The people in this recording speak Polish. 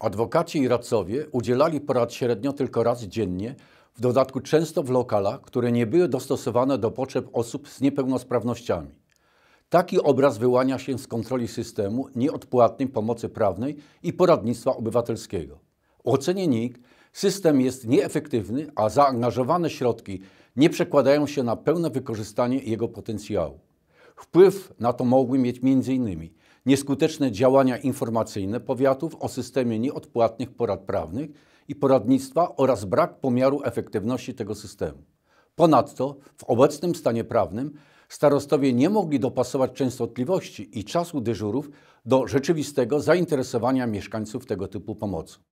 Adwokaci i radcowie udzielali porad średnio tylko raz dziennie, w dodatku często w lokalach, które nie były dostosowane do potrzeb osób z niepełnosprawnościami. Taki obraz wyłania się z kontroli systemu nieodpłatnej pomocy prawnej i poradnictwa obywatelskiego. W ocenie NIK system jest nieefektywny, a zaangażowane środki nie przekładają się na pełne wykorzystanie jego potencjału. Wpływ na to mogły mieć m.in nieskuteczne działania informacyjne powiatów o systemie nieodpłatnych porad prawnych i poradnictwa oraz brak pomiaru efektywności tego systemu. Ponadto w obecnym stanie prawnym starostowie nie mogli dopasować częstotliwości i czasu dyżurów do rzeczywistego zainteresowania mieszkańców tego typu pomocą.